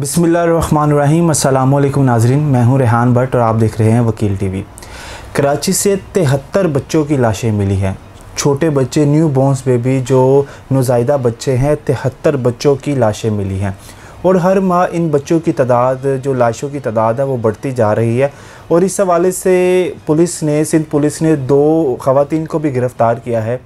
बिसमीम् अल्लाम नाजरीन मैं हूं रेहान भट्ट और आप देख रहे हैं वकील टीवी कराची से तिहत्तर बच्चों की लाशें मिली हैं छोटे बच्चे न्यू बॉन्स बेबी जो नोज़ायदा बच्चे हैं तिहत्तर बच्चों की लाशें मिली हैं और हर माह इन बच्चों की तादाद जो लाशों की तादाद है वो बढ़ती जा रही है और इस हवाले से पुलिस ने सिंध पुलिस ने दो खातन को भी गिरफ़्तार किया है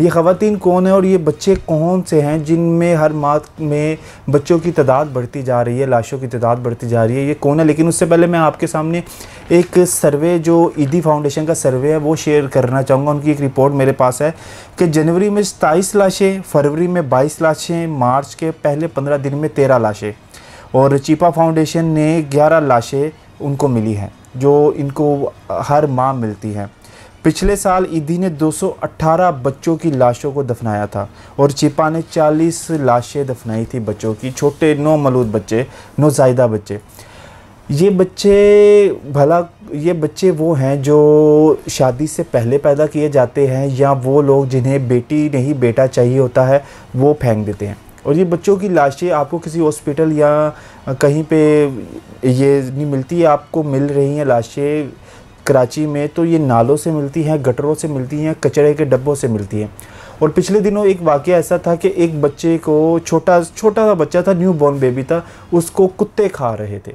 ये ख़वान कौन है और ये बच्चे कौन से हैं जिनमें हर माह में बच्चों की तादाद बढ़ती जा रही है लाशों की तादाद बढ़ती जा रही है ये कौन है लेकिन उससे पहले मैं आपके सामने एक सर्वे जो ईदी फाउंडेशन का सर्वे है वो शेयर करना चाहूँगा उनकी एक रिपोर्ट मेरे पास है कि जनवरी में सताईस लाशें फरवरी में बाईस लाशें मार्च के पहले पंद्रह दिन में तेरह लाशें और चीपा फाउंडेशन ने ग्यारह लाशें उनको मिली हैं जो इनको हर माह मिलती हैं पिछले साल ईदी ने 218 बच्चों की लाशों को दफनाया था और चिपा ने 40 लाशें दफनाई थी बच्चों की छोटे नौ मलूद बच्चे नौजायदा बच्चे ये बच्चे भला ये बच्चे वो हैं जो शादी से पहले पैदा किए जाते हैं या वो लोग जिन्हें बेटी नहीं बेटा चाहिए होता है वो फेंक देते हैं और ये बच्चों की लाशें आपको किसी हॉस्पिटल या कहीं पे ये नहीं मिलती आपको मिल रही हैं लाशें कराची में तो ये नालों से मिलती हैं गटरों से मिलती हैं कचरे के डब्बों से मिलती हैं और पिछले दिनों एक वाक्य ऐसा था कि एक बच्चे को छोटा छोटा सा बच्चा था न्यू बॉर्न बेबी था उसको कुत्ते खा रहे थे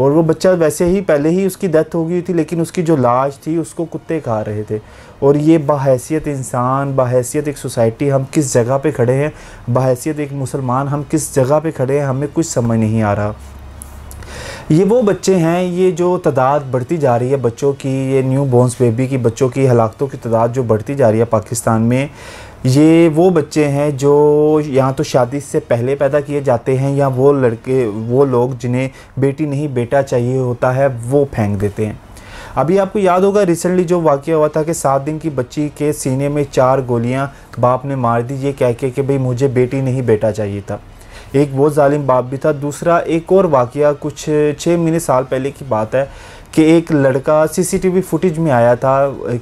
और वो बच्चा वैसे ही पहले ही उसकी डेथ हो गई थी लेकिन उसकी जो लाश थी उसको कुत्ते खा रहे थे और ये बाहैसियत इंसान बाहैसियत एक सोसाइटी हम किस जगह पे खड़े हैं बाहैसियत एक मुसलमान हम किस जगह पे खड़े हैं हमें कुछ समझ नहीं आ रहा ये वो बच्चे हैं ये जो तादाद बढ़ती जा रही है बच्चों की ये न्यू बॉर्न्स बेबी की बच्चों की हलाकतों की तादाद जो बढ़ती जा रही है पाकिस्तान में ये वो बच्चे हैं जो या तो शादी से पहले पैदा किए जाते हैं या वो लड़के वो लोग जिन्हें बेटी नहीं बेटा चाहिए होता है वो फेंक देते हैं अभी आपको याद होगा रिसेंटली जो वाक़ हुआ था कि सात दिन की बच्ची के सीने में चार गोलियां बाप ने मार दी ये कह के कि भाई मुझे बेटी नहीं बेटा चाहिए था एक वो ालिम बाप भी था दूसरा एक और वाक़ कुछ छः महीने साल पहले की बात है कि एक लड़का सीसीटीवी फुटेज में आया था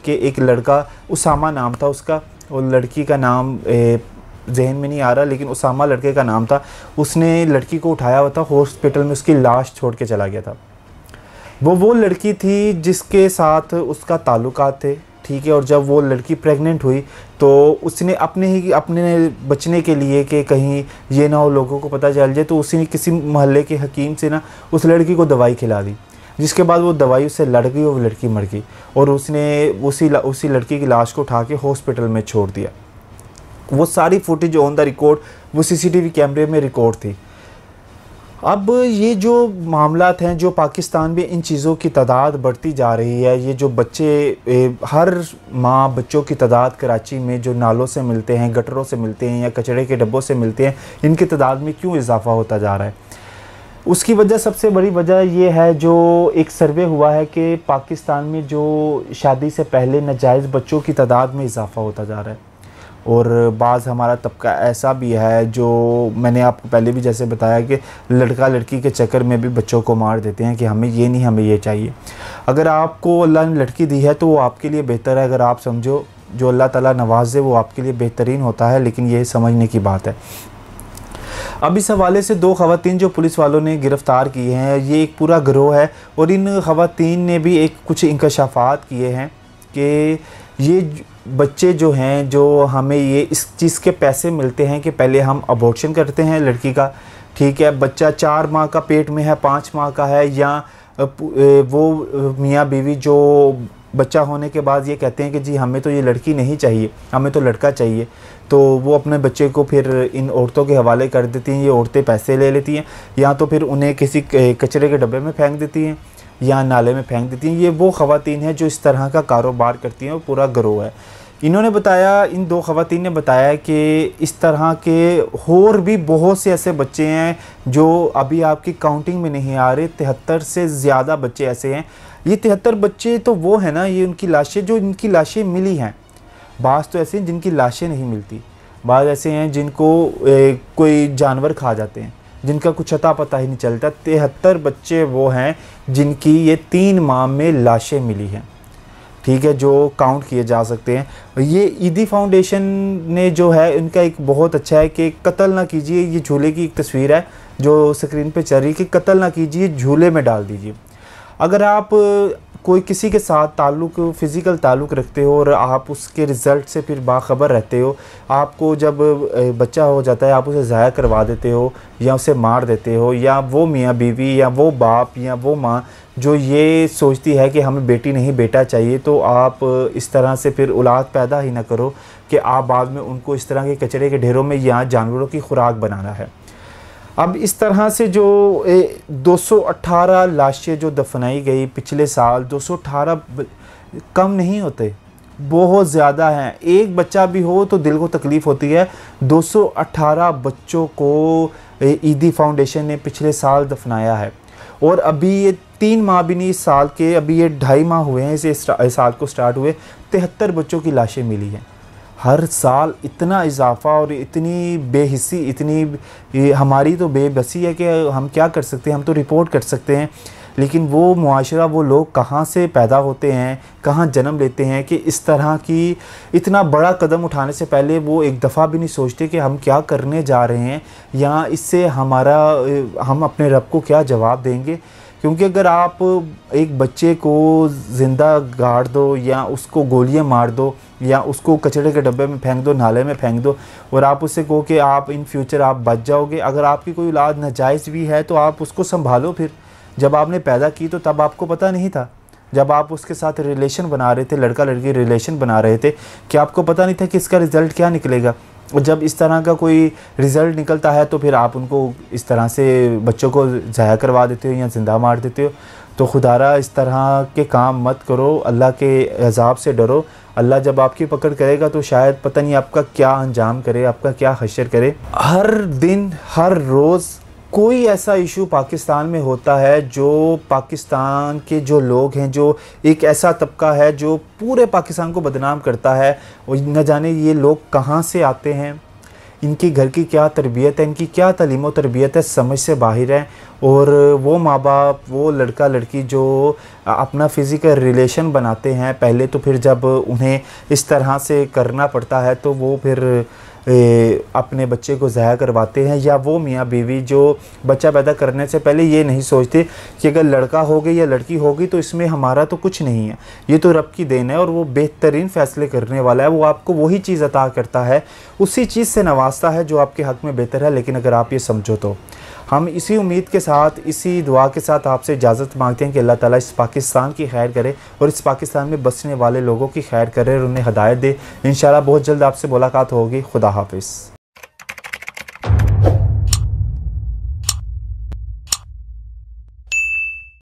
कि एक लड़का उसामा नाम था उसका और लड़की का नाम ए, जहन में नहीं आ रहा लेकिन उसामा लड़के का नाम था उसने लड़की को उठाया हुआ था हॉस्पिटल में उसकी लाश छोड़ के चला गया था वो वो लड़की थी जिसके साथ उसका ताल्लुक थे ठीक है और जब वो लड़की प्रेग्नेंट हुई तो उसने अपने ही अपने बचने के लिए कि कहीं ये ना हो लोगों को पता चल जाए तो उसने किसी मोहल्ले के हकीम से ना उस लड़की को दवाई खिला दी जिसके बाद वो दवाई उससे लड़ गई और वो लड़की मर गई और उसने उसी उसी लड़की की लाश को उठा के हॉस्पिटल में छोड़ दिया वो सारी फुटेज ऑन द रिकॉर्ड वो सीसीटीवी कैमरे में रिकॉर्ड थी अब ये जो मामला हैं जो पाकिस्तान में इन चीज़ों की तादाद बढ़ती जा रही है ये जो बच्चे हर माँ बच्चों की तादाद कराची में जो नालों से मिलते हैं गटरों से मिलते हैं या कचड़े के डब्बों से मिलते हैं इनकी तादाद में क्यों इजाफा होता जा रहा है उसकी वजह सबसे बड़ी वजह यह है जो एक सर्वे हुआ है कि पाकिस्तान में जो शादी से पहले नाजायज़ बच्चों की तादाद में इजाफा होता जा रहा है और बाज़ हमारा तबका ऐसा भी है जो मैंने आपको पहले भी जैसे बताया कि लड़का लड़की के चक्कर में भी बच्चों को मार देते हैं कि हमें ये नहीं हमें ये चाहिए अगर आपको अल्लाह ने लड़की दी है तो वो आपके लिए बेहतर है अगर आप समझो जो अल्लाह ताला नवाजे वो आपके लिए बेहतरीन होता है लेकिन ये समझने की बात है अब इस हवाले से दो खातन जो पुलिस वालों ने गिरफ़्तार किए हैं ये एक पूरा ग्रोह है और इन खातन ने भी एक कुछ इंकशाफात किए हैं कि ये बच्चे जो हैं जो हमें ये इस चीज़ के पैसे मिलते हैं कि पहले हम अबॉर्शन करते हैं लड़की का ठीक है बच्चा चार माह का पेट में है पाँच माह का है या वो मियाँ बीवी जो बच्चा होने के बाद ये कहते हैं कि जी हमें तो ये लड़की नहीं चाहिए हमें तो लड़का चाहिए तो वो अपने बच्चे को फिर इन औरतों के हवाले कर देती हैं ये औरतें पैसे ले लेती हैं या तो फिर उन्हें किसी कचरे के डब्बे में फेंक देती हैं या नाले में फेंक देती हैं ये वो खातन हैं जो इस तरह का कारोबार करती हैं और पूरा ग्रो है इन्होंने बताया इन दो खातन ने बताया कि इस तरह के और भी बहुत से ऐसे बच्चे हैं जो अभी आपकी काउंटिंग में नहीं आ रहे तिहत्तर से ज़्यादा बच्चे ऐसे हैं ये तिहत्तर बच्चे तो वो हैं ना ये उनकी लाशें जो इनकी लाशें मिली हैं बाज़ तो ऐसे हैं जिनकी लाशें नहीं मिलती बाज़ ऐसे हैं जिनको ए, कोई जानवर खा जाते हैं जिनका कुछ अता पता ही नहीं चलता तिहत्तर बच्चे वो हैं जिनकी ये तीन माह में लाशें मिली हैं ठीक है जो काउंट किए जा सकते हैं ये ईदी फाउंडेशन ने जो है उनका एक बहुत अच्छा है कि कत्ल ना कीजिए ये झूले की एक तस्वीर है जो स्क्रीन पे चल रही है कि कत्ल ना कीजिए झूले में डाल दीजिए अगर आप कोई किसी के साथ ताल्लुक फ़िज़िकल ताल्लुक रखते हो और आप उसके रिज़ल्ट से फिर बाखबर रहते हो आपको जब बच्चा हो जाता है आप उसे ज़ाया करवा देते हो या उसे मार देते हो या वो मियाँ बीवी या वो बाप या वो माँ जो ये सोचती है कि हमें बेटी नहीं बेटा चाहिए तो आप इस तरह से फिर औलाद पैदा ही ना करो कि आप बाद में उनको इस तरह के कचरे के ढेरों में या जानवरों की खुराक बनाना है अब इस तरह से जो ए, 218 लाशें जो दफनाई गई पिछले साल 218 कम नहीं होते बहुत ज़्यादा हैं एक बच्चा भी हो तो दिल को तकलीफ़ होती है 218 बच्चों को ईदी फाउंडेशन ने पिछले साल दफनाया है और अभी ये तीन माह भी नहीं इस साल के अभी ये ढाई माह हुए हैं इसे इस साल को स्टार्ट हुए तिहत्तर बच्चों की लाशें मिली हैं हर साल इतना इजाफा और इतनी बेहिसी इतनी हमारी तो बेबसी है कि हम क्या कर सकते हैं हम तो रिपोर्ट कर सकते हैं लेकिन वो मुआरा वो लोग कहाँ से पैदा होते हैं कहाँ जन्म लेते हैं कि इस तरह की इतना बड़ा कदम उठाने से पहले वो एक दफ़ा भी नहीं सोचते कि हम क्या करने जा रहे हैं या इससे हमारा हम अपने रब को क्या जवाब देंगे क्योंकि अगर आप एक बच्चे को ज़िंदा गाड़ दो या उसको गोलियां मार दो या उसको कचरे के डब्बे में फेंक दो नाले में फेंक दो और आप उससे कहो कि आप इन फ्यूचर आप बच जाओगे अगर आपकी कोई औलाद नाजायज़ भी है तो आप उसको संभालो फिर जब आपने पैदा की तो तब आपको पता नहीं था जब आप उसके साथ रिलेशन बना रहे थे लड़का लड़की रिलेशन बना रहे थे कि आपको पता नहीं था कि इसका रिज़ल्ट क्या निकलेगा और जब इस तरह का कोई रिज़ल्ट निकलता है तो फिर आप उनको इस तरह से बच्चों को ज़ाया करवा देते हो या ज़िंदा मार देते हो तो खुदारा इस तरह के काम मत करो अल्लाह के अजाब से डरो अल्लाह जब आपकी पकड़ करेगा तो शायद पता नहीं आपका क्या अंजाम करे आपका क्या हशर करे हर दिन हर रोज़ कोई ऐसा इशू पाकिस्तान में होता है जो पाकिस्तान के जो लोग हैं जो एक ऐसा तबका है जो पूरे पाकिस्तान को बदनाम करता है और न जाने ये लोग कहाँ से आते हैं इनकी घर की क्या तरबियत है इनकी क्या तलीम तरबियत है समझ से बाहर है और वो माँ बाप वो लड़का लड़की जो अपना फ़िज़िकल रिलेशन बनाते हैं पहले तो फिर जब उन्हें इस तरह से करना पड़ता है तो वो फिर ए, अपने बच्चे को ज़ाया करवाते हैं या वो मियाँ बीवी जो बच्चा पैदा करने से पहले ये नहीं सोचते कि अगर लड़का होगी या लड़की होगी तो इसमें हमारा तो कुछ नहीं है ये तो रब की देन है और वो बेहतरीन फ़ैसले करने वाला है वो आपको वही चीज़ अता करता है उसी चीज़ से नवाजता है जो आपके हक़ में बेहतर है लेकिन अगर आप ये समझो तो हम इसी उम्मीद के साथ इसी दुआ के साथ आपसे इजाज़त मांगते हैं कि अल्लाह ताला इस पाकिस्तान की खैर करे और इस पाकिस्तान में बसने वाले लोगों की खैर करे और उन्हें हदायत दे इन बहुत जल्द आपसे मुलाकात होगी खुदा हाफिज़